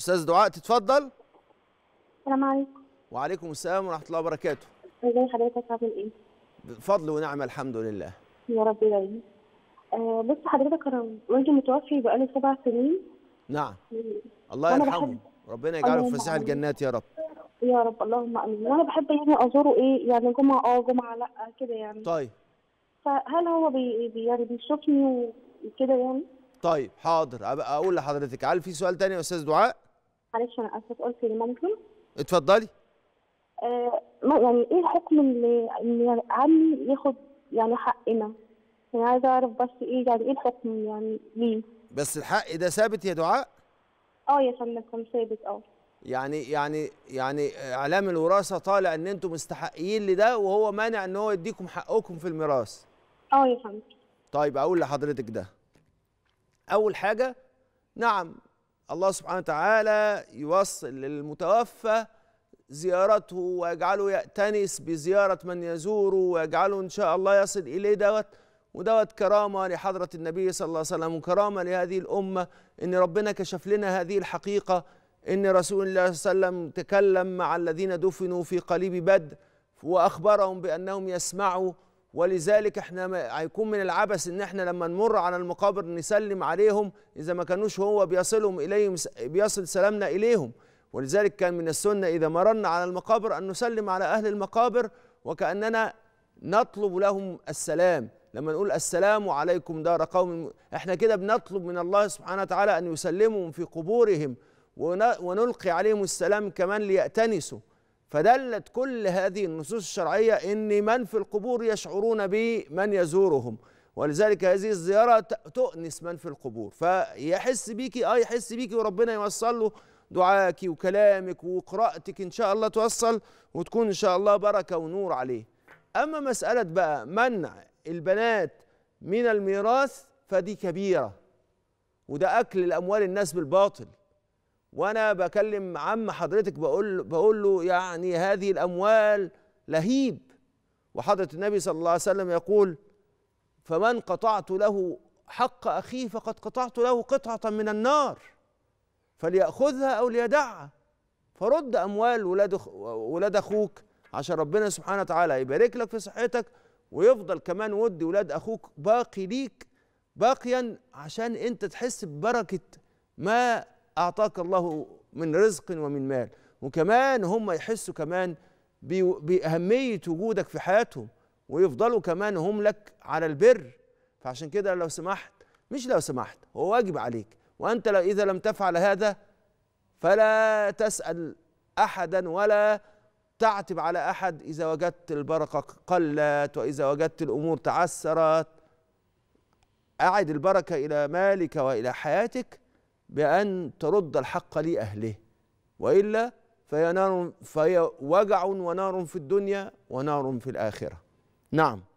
استاذ دعاء تتفضل السلام عليكم وعليكم السلام ورحمه الله وبركاته ازي حضرتك عامل ايه بفضل ونعم الحمد لله يا رب دايما آه بص حضرتك انا والدي متوفي بقاله سبع سنين نعم الله يرحمه ربنا يجعله في فسيح الجنات يا رب يا رب اللهم امين وانا بحب يعني ازوره ايه يعني جمعه اه جمعه لا كده يعني طيب فهل هو بي, بي يعني بيشوفني وكده يعني طيب حاضر اقول لحضرتك هل في سؤال تاني يا استاذ دعاء معلش انا اسف قلت لي ممكن اتفضلي آه يعني ايه الحكم اللي ان عمي ياخد يعني حقنا يعني عايزه اعرف بس ايه يعني ايه الحكم يعني ليه بس الحق ده ثابت يا دعاء اه يا فندم ثابت اه يعني يعني يعني اعلام الوراثه طالع ان انتم مستحقين لده وهو مانع ان هو يديكم حقكم في الميراث اه يا فندم طيب اقول لحضرتك ده اول حاجه نعم الله سبحانه وتعالى يوصل للمتوفى زيارته ويجعله يأتنس بزيارة من يزوره ويجعله إن شاء الله يصل إليه دوت ودوت كرامة لحضرة النبي صلى الله عليه وسلم وكرامة لهذه الأمة إن ربنا كشف لنا هذه الحقيقة إن رسول الله صلى الله عليه وسلم تكلم مع الذين دفنوا في قليب بدر وأخبرهم بأنهم يسمعوا ولذلك احنا هيكون من العبث ان احنا لما نمر على المقابر نسلم عليهم اذا ما كانوش هو بيصلهم اليهم بيصل سلامنا اليهم ولذلك كان من السنه اذا مررنا على المقابر ان نسلم على اهل المقابر وكاننا نطلب لهم السلام لما نقول السلام عليكم دار قوم احنا كده بنطلب من الله سبحانه وتعالى ان يسلمهم في قبورهم ونلقي عليهم السلام كمان ليأتنسوا فدلت كل هذه النصوص الشرعية أن من في القبور يشعرون بمن يزورهم ولذلك هذه الزيارة تؤنس من في القبور فيحس بيكي اه يحس بيكي وربنا يوصل له دعائك وكلامك وقراءتك إن شاء الله توصل وتكون إن شاء الله بركة ونور عليه أما مسألة بقى منع البنات من الميراث فدي كبيرة وده أكل الأموال الناس بالباطل وانا بكلم عم حضرتك بقول بقول له يعني هذه الاموال لهيب وحضره النبي صلى الله عليه وسلم يقول فمن قطعت له حق اخيه فقد قطعت له قطعه من النار فليأخذها أو ليدعها فرد أموال ولاد ولاد أخوك عشان ربنا سبحانه وتعالى يبارك لك في صحتك ويفضل كمان ود ولاد أخوك باقي ليك باقيا عشان أنت تحس ببركة ما أعطاك الله من رزق ومن مال وكمان هم يحسوا كمان بأهمية وجودك في حياتهم ويفضلوا كمان هم لك على البر فعشان كده لو سمحت مش لو سمحت هو واجب عليك وأنت لو إذا لم تفعل هذا فلا تسأل أحدا ولا تعتب على أحد إذا وجدت البركة قلت وإذا وجدت الأمور تعسرت أعد البركة إلى مالك وإلى حياتك بأن ترد الحق لأهله وإلا فهي نار فهي وجع ونار في الدنيا ونار في الآخرة نعم